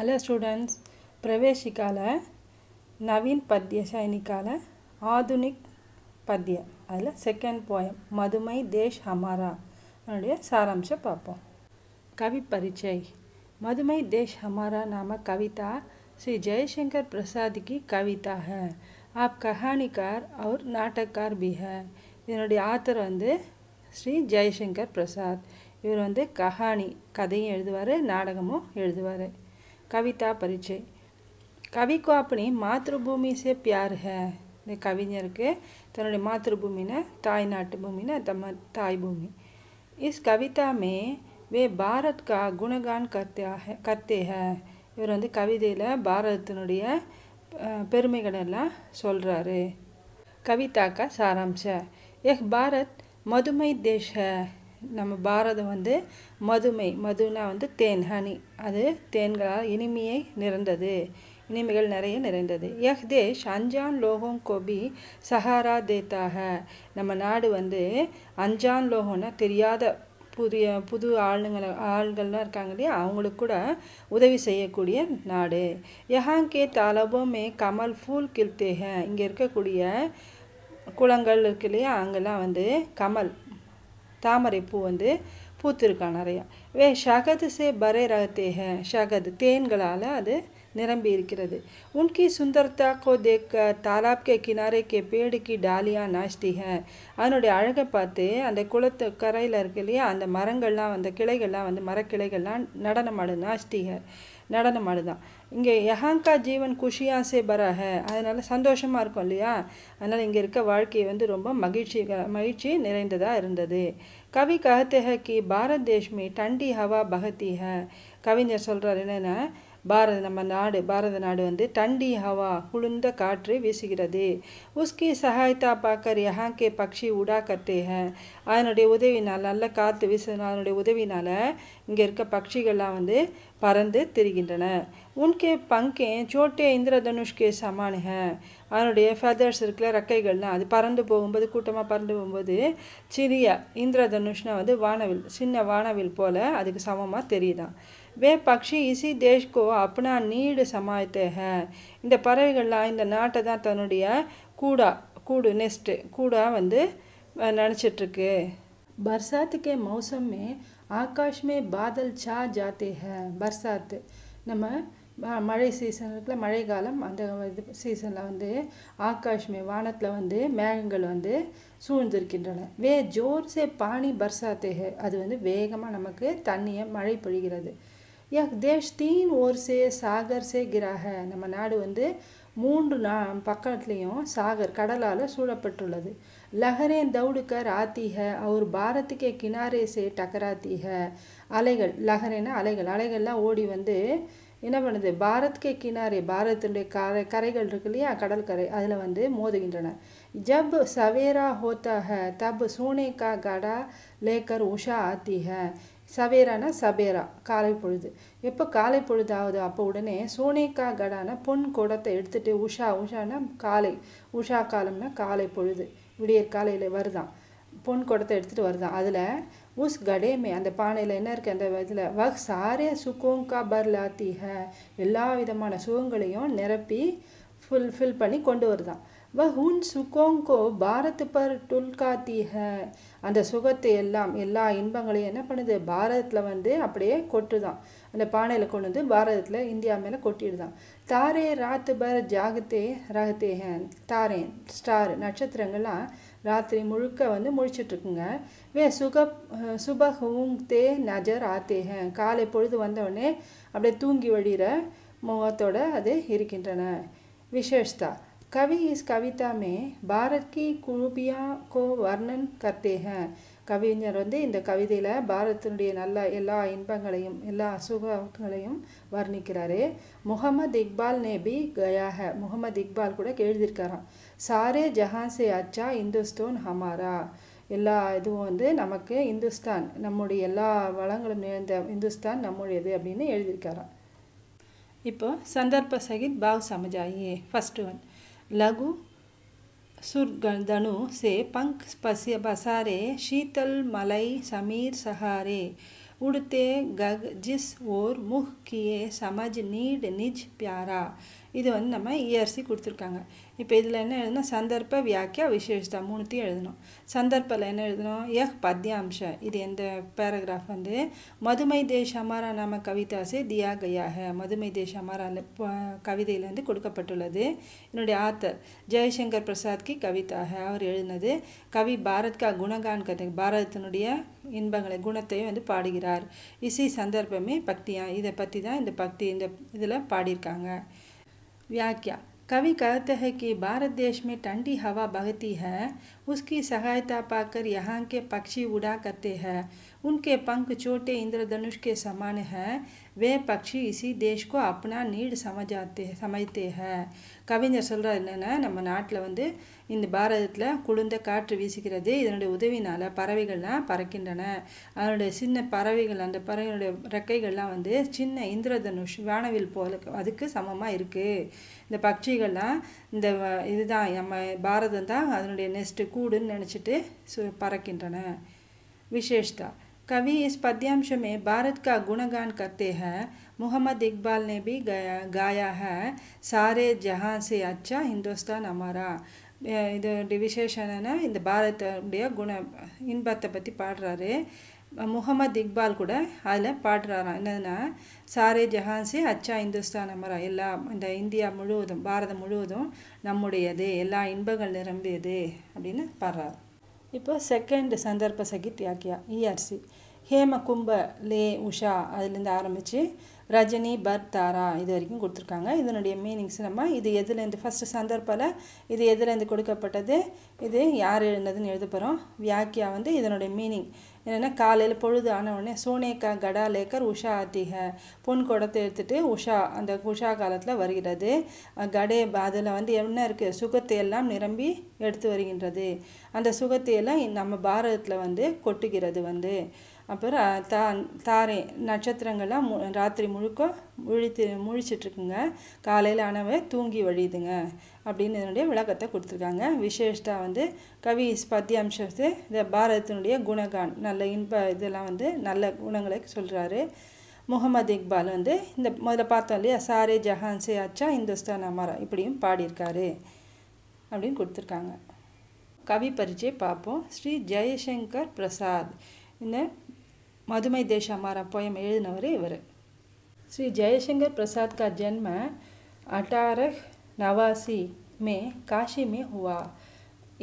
hello students ప్రవేశికాల Naveen పద్య సైనికాల ஆதுனிக் பத்ய அதில் செகண்ட் போயம் மதுமை தேஷ் ஹமாரா என்னுடைய சாராம்சம் பார்ப்போம் கவி பரிச்சை மதுமை தேஷ் ஹமாரா நாம கவிதா ஸ்ரீ ஜெயசங்கர் பிரசாத் கவிதா ஹே ஆப் கஹானிக்கார் அவர் நாட்டக்கார் பிஹ ஹே இதனுடைய ஆத்தர் வந்து ஸ்ரீ ஜெயசங்கர் பிரசாத் இவர் வந்து கஹானி கதையும் எழுதுவார் நாடகமும் எழுதுவார் કવિતા પરિચય કવિકો આપણી માતૃભૂમિ સે પ્યાર હે ને કવિજ્ઞરકે તનोட માતૃભૂમિને તાયનાટ ભૂમિને તમ તાય ભૂમિ इस कविता में वे भारत का गुणगान करते हैं करते हैं இவர் வந்து கவிதையில் பாரதத்தினுடைய பெருமைகளெல்லாம் சொல்கிறாரு कविता का सारांश एक भारत मधुमेह देश है நம்ம பாரதம் வந்து மதுமை மதுனா வந்து தேன் ஹனி அது தேன்களால் இனிமையை நிறைந்தது இனிமைகள் நிறைய நிறைந்தது யஹ் தேஷ் அஞ்சான் லோகம் கோபி சஹாரா தேத்தாக நம்ம நாடு வந்து அஞ்சான் லோகம்னா தெரியாத புதிய புது ஆளுங்களை ஆள்கள்லாம் இருக்காங்க இல்லையா அவங்களுக்கு கூட உதவி செய்யக்கூடிய நாடு யஹாங்கே தலபோமே கமல் ஃபூல் கில்தேக இங்கே இருக்கக்கூடிய குளங்கள் இருக்கு இல்லையா அங்கெல்லாம் வந்து கமல் தாமரை பூ வந்து பூத்திருக்கா நிறையா வே ஷகது சே பரே ரகத்தேக ஷகது தேன்களால் அது நிரம்பி இருக்கிறது உன்கி சுந்தரத்தா கோ தேக்க தாலாப்கே கே கினாரே கே பேடு டாலியா நாஷ்டிக அதனுடைய அழகை பார்த்து அந்த குளத்து கரையில் இருக்கு இல்லையா அந்த மரங்கள்லாம் அந்த கிளைகள்லாம் வந்து மரக்கிளைகள்லாம் நடனமாடு நாஷ்டிக நடனமாடுதான் இங்கே யஹாங்கா ஜீவன் குஷியாசே பராக அதனால் சந்தோஷமாக இருக்கும் இல்லையா அதனால் இங்கே இருக்க வாழ்க்கை வந்து ரொம்ப மகிழ்ச்சி மகிழ்ச்சி நிறைந்ததாக இருந்தது கவி கஹத்தேஹ கி பாரத் தேஷ்மி டண்டி ஹவா பகத்தி ஹ கவிஞர் சொல்கிறார் என்னென்னா பாரத நம்ம நாடு பாரத நாடு வந்து டண்டி ஹவா குளிர்ந்த காற்று வீசுகிறது உஸ்கி சகாயத்தா பார்க்கர் யஹாங்கே பக்ஷி உடா கட்டே அதனுடைய உதவினால் நல்ல காற்று வீச அதனுடைய உதவினால் இங்கே இருக்க பக்ஷிகள்லாம் வந்து பறந்து திரிகின்றன உன்கே பங்கே சோட்டே இந்திரதனுஷ்கே சமானுக அதனுடைய ஃபெதர்ஸ் இருக்கிற ரெக்கைகள்லாம் அது பறந்து போகும்போது கூட்டமாக பறந்து போகும்போது சிறிய இந்திரதனுஷ்னா வந்து வானவில் சின்ன வானவில் போல் அதுக்கு சமமாக தெரியுதான் வே पक्षी इसी देश को अपना नीड समझते हैं இந்த பறவைகள்லாம் இந்த நாட்டை தான் தன்னுடைய கூடா கூடு நெஸ்ட்டு கூடா வந்து நினச்சிட்ருக்கு बरसात மௌசமே ஆகாஷ்மே பாதல் சா में बादल छा நம்ம மழை சீசன் இருக்குல்ல மழை காலம் அந்த இது சீசனில் வந்து ஆகாஷ்மே வானத்தில் வந்து மேகங்கள் வந்து சூழ்ந்திருக்கின்றன வே ஜோர் சே பாணி பர்சாத்தேக அது வந்து வேகமாக நமக்கு தண்ணியை மழை பொழிகிறது யா தேஷ் தீன் ஓர்சே சே சாகர் சே கிராக நம்ம நாடு வந்து மூன்று நா பக்கத்துலேயும் சாகர் கடலால் சூழப்பட்டுள்ளது லஹரே தௌடுக்கர் ஆத்தீக அவர் பாரத்துக்கே கினாரே சே டக்கராத்திக அலைகள் லஹரேனா அலைகள் அலைகள்லாம் ஓடி வந்து என்ன பண்ணுது பாரத்கே கினாரே பாரத்துடைய கரை கரைகள் இருக்கு இல்லையா கடற்கரை அதில் வந்து மோதுகின்றன ஜப் சவேரா ஹோத்தாக தப் சோனே கடா லேக்கர் உஷா ஆத்திக சவேரானா சபேரா காலை பொழுது எப்போ காலை பொழுது ஆகுதோ அப்போ உடனே சோனேக்கா கடான பொன் குடத்தை எடுத்துகிட்டு உஷா உஷானா காலை உஷா காலம்னா காலை பொழுது விடியற் காலையில் வருதான் பொன் குடத்தை எடுத்துகிட்டு வருதான் அதில் உஸ் கடேமே அந்த பானையில் என்ன இருக்குது அந்த இதில் வக் சாரே சுகோங்கா பர்லாத்தீக எல்லா விதமான சுகங்களையும் நிரப்பி ஃபுல்ஃபில் பண்ணி கொண்டு வருதான் வ उन சுகோங்கோ को भारत पर அந்த சுகத்தை எல்லாம் எல்லா இன்பங்களையும் என்ன பண்ணுது பாரதத்தில் வந்து அப்படியே கொட்டுதான் அந்த பானையில் கொண்டு வந்து பாரதத்தில் இந்தியா மேலே கொட்டிடுதான் தாரே ராத்து பர் ஜாகத்தே ரகத்தே தாரேன் ஸ்டார் நட்சத்திரங்கள்லாம் ராத்திரி முழுக்க வந்து முழிச்சிட்ருக்குங்க வே சுக சுபஹ் தே நஜர் ஆத்தே ஹேன் காலை பொழுது வந்தவுடனே அப்படியே தூங்கி வழிகிற முகத்தோடு அது இருக்கின்றன விசேஷ்தா कवि इस कविता में भारत की कुरुबिया को वर्णन करते हैं கவிஞர் வந்து இந்த கவிதையில் பாரதத்தினுடைய நல்ல எல்லா இன்பங்களையும் எல்லா அசுகங்களையும் வர்ணிக்கிறார் முகமது இக்பால் நேபி பி கயாக முகமது இக்பால் கூட எழுதியிருக்காராம் சாரே ஜஹான்சே அச்சா இந்துஸ்தோன் ஹமாரா எல்லா இதுவும் வந்து நமக்கு இந்துஸ்தான் நம்முடைய எல்லா வளங்களும் நிறைந்த இந்துஸ்தான் நம்முடையது அப்படின்னு எழுதியிருக்காராம் இப்போ சந்தர்ப்ப சகித் பாவ் சமஜாயி ஃபஸ்ட்டு ஒன் लघु सुरगणु से पंख पसारे शीतल मलई समीर सहारे उड़ते गग जिस ओर मुख किए समझ नीड निज प्यारा இது வந்து நம்ம இஆர்சி e கொடுத்துருக்காங்க இப்போ இதில் என்ன எழுதணும் சந்தர்ப்ப வியாக்கியா விசேஷதா மூணுத்தையும் எழுதணும் சந்தர்ப்பில் என்ன எழுதணும் ஏஹ் பத்தியாம்ச இது எந்த பேராகிராஃப் வந்து மதுமை தேஷ் நாம கவிதாசே தியா கயாக மதுமை தேஷ் அமாரா கவிதையிலேருந்து கொடுக்கப்பட்டுள்ளது என்னுடைய ஆத்தர் ஜெயசங்கர் பிரசாத்கி கவிதாக அவர் எழுதினது கவி பாரத் கா குணகான் கதை பாரதத்தினுடைய இன்பங்களை குணத்தையும் வந்து பாடுகிறார் இசை சந்தர்ப்பமே பக்தியா இதை பற்றி தான் இந்த பக்தி இந்த இதில் பாடியிருக்காங்க व्याख्या कवि कहते हैं कि भारत देश में ठंडी हवा बहती है उसकी सहायता पाकर यहाँ के पक्षी उड़ा करते हैं उनके पंख छोटे इंद्रधनुष के समान हैं वे பட்சி இசி தேஷ்கோ அப்பனா நீடு சமஜாத்தே சமைத்தே ஹ கவிஞர் சொல்கிறது என்னென்னா நம்ம நாட்டில் வந்து இந்த பாரதத்தில் குளிர்ந்த காற்று வீசுகிறது இதனுடைய உதவினால் பறவைகள்லாம் பறக்கின்றன அதனுடைய சின்ன பறவைகள் அந்த பறவைகளுடைய ரெக்கைகள்லாம் வந்து சின்ன இந்திரதனுஷ் வானவில் போல அதுக்கு சமமாக இருக்குது இந்த பட்சிகள்லாம் இந்த இதுதான் நம்ம பாரதம் தான் அதனுடைய நெஸ்ட்டு கூடுன்னு நினச்சிட்டு சு பறக்கின்றன விசேஷ்தா कवि इस पद्यांश में भारत का गुणगान करते हैं मोहम्मद इकबाल ने भी गाया गाया है सारे जहाँ से अच्छा हिंदुस्तान हमारा இதோட விசேஷன்னா இந்த பாரதனுடைய குண இன்பத்தை பற்றி பாடுறாரு முகமது இக்பால் கூட அதில் பாடுறாராம் என்னதுன்னா சாரே ஜஹான்சி அச்சா இந்துஸ்தான் அமரா எல்லா இந்த இந்தியா முழுவதும் பாரதம் முழுவதும் நம்முடையது எல்லா இன்பங்கள் நிரம்பியது அப்படின்னு பாடுறார் இப்போ செகண்ட் சந்தர்ப்ப சகித் யாக்கியா இஆர்சி e ஹேம கும்ப லே உஷா அதுலேருந்து ஆரம்பித்து ரஜினி பர் தாரா இது வரைக்கும் கொடுத்துருக்காங்க இதனுடைய மீனிங்ஸ் நம்ம இது எதுலேருந்து ஃபஸ்ட்டு சந்தர்ப்பில் இது எதுலேருந்து கொடுக்கப்பட்டது இது யார் எழுந்ததுன்னு எழுத போகிறோம் வியாக்கியா வந்து இதனுடைய மீனிங் என்னென்னா காலையில் பொழுது ஆனவுடனே சோனேக்கா கடா லேக்கர் உஷா ஆத்திக பொன் குடத்தை எடுத்துகிட்டு உஷா அந்த உஷா காலத்தில் வருகிறது கடே அதில் வந்து என்ன இருக்குது சுகத்தை எல்லாம் நிரம்பி எடுத்து வருகின்றது அந்த சுகத்தையெல்லாம் நம்ம பாரதத்தில் வந்து கொட்டுகிறது வந்து அப்புறம் தா தாரை நட்சத்திரங்கள்லாம் மு ராத்திரி முழுக்க முழித்து முழிச்சிட்ருக்குங்க காலையில் ஆனவே தூங்கி வழியுதுங்க அப்படின்னு என்னுடைய விளக்கத்தை கொடுத்துருக்காங்க விசேஷத்தாக வந்து கவி பத்தியாம்சத்தை இந்த பாரதத்தினுடைய குணகான் நல்ல இன்ப இதெல்லாம் வந்து நல்ல குணங்களை சொல்கிறாரு முகமது இக்பால் வந்து இந்த முதல்ல பார்த்தோம் இல்லையா சாரே ஜஹான் சே அச்சா இந்துஸ்தான் அமரா இப்படியும் பாடியிருக்காரு அப்படின்னு கொடுத்துருக்காங்க கவி பரிச்சை பார்ப்போம் ஸ்ரீ ஜெயசங்கர் பிரசாத் இந்த மதுமை देश போயம் पोयम இவர் ஸ்ரீ ஜெயசங்கர் ஜென்ம அட்டாரக் நவாசி மே காஷி மே ஹுவா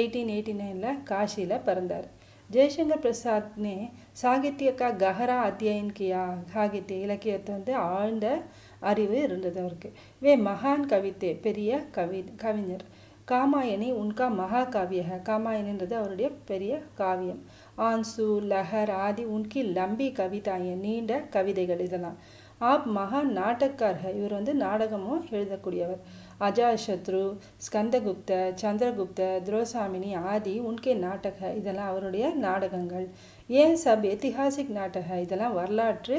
எயிட்டீன் எயிட்டி நைனில் காஷியில் பிறந்தார் ஜெய்சங்கர் பிரசாத்னே சாகித்யக்கா கஹரா அத்தியன் கியா சாகித்ய இலக்கியத்தை வந்து ஆழ்ந்த அறிவு இருந்தது அவருக்கு வே மகான் கவித்தே பெரிய கவி கவிஞர் காமாயனி உன்கா மகா காவியக காமாயனின்றது அவருடைய பெரிய காவியம் ஆன்சு லஹர் ஆதி உன்கி லம்பி கவிதாய நீண்ட கவிதைகள் இதெல்லாம் ஆப் மகா நாட்டக்கார்க இவர் வந்து நாடகமும் எழுதக்கூடியவர் அஜாசத்ரு ஸ்கந்தகுப்த சந்திரகுப்த துரோசாமினி ஆதி உன்கே நாடக இதெல்லாம் அவருடைய நாடகங்கள் ஏன் சப் எத்திஹாசிக் நாடக இதெல்லாம் வரலாற்று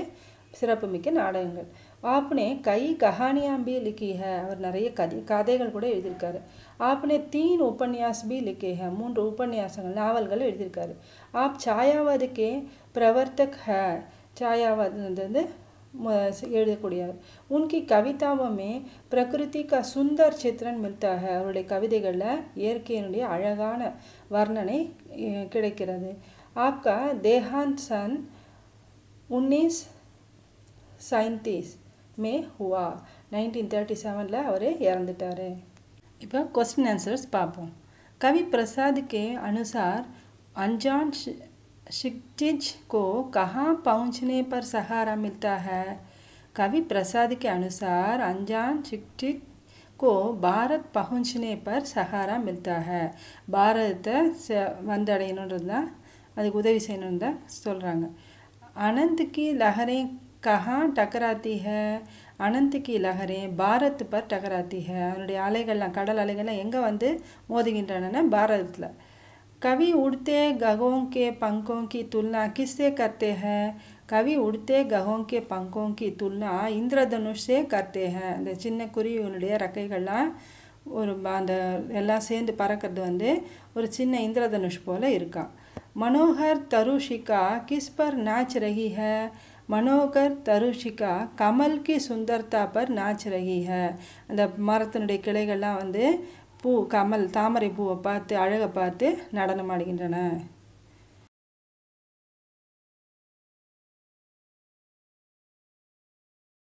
சிறப்புமிக்க நாடகங்கள் आपने கை कहानियाँ भी लिखी है நிறைய கதை கதைகள் கூட எழுதியிருக்காரு ஆப்னே தீன் உபன்யாஸ் பி லிக்கிய மூன்று உபன்யாசங்கள் நாவல்கள் எழுதியிருக்காரு ஆப் சாயாவதுக்கே பிரவர்த்தக் ஹ சாயாவது வந்து எழுதக்கூடியவர் உன்கி கவிதாவுமே பிரகிருதி க சுந்தர் சித்திரன் மில்த்தாக அவருடைய கவிதைகளில் இயற்கையினுடைய அழகான வர்ணனை கிடைக்கிறது ஆப்கா தேஹாந்த் சன் உன்னிஸ் சைன்தீஸ் में हुआ 1937 அவர் இறந்துட்டார் இப்போ கொஸ்டின் ஆன்சர்ஸ் பார்ப்போம் कवि प्रसाद के अनुसार अनजान शिक्षिज को कहाँ पहुँचने पर सहारा मिलता है कवि प्रसाद के अनुसार अनजान शिक्षित को भारत पहुँचने पर सहारा मिलता है भारत வந்தடையணுன்றது தான் அதுக்கு உதவி செய்யணுன்னு தான் சொல்கிறாங்க அனந்த் கஹா टकराती है அனந்த் லஹரே பாரத் பர் டகராத்தி ஹே அதனுடைய அலைகள்லாம் கடல் அலைகள்லாம் எங்கே வந்து மோதுகின்றன பாரதத்தில் கவி உடுத்தே ககோங் பங்கோங்கி துல்னா கிஸ்ஸே கர்த்தே ஹே கவி உடுத்தே ககோங் கே பங்கோங் துல்னா இந்திரதனுஷே கர்த்தே ஹே அந்த சின்ன குருவிகளுடைய ரக்கைகள்லாம் ஒரு அந்த எல்லாம் சேர்ந்து பறக்கிறது வந்து ஒரு சின்ன இந்திரதனுஷ் போல் இருக்கான் மனோகர் தருஷிகா கிஸ் பர் நாச் ரஹி ஹே மனோகர் தருஷிகா கமல் கி சுந்தர்தா பர் நாச் ரகி அந்த மரத்தினுடைய கிளைகள்லாம் வந்து பூ கமல் தாமரை பூவை பார்த்து அழகை பார்த்து நடனமாடுகின்றன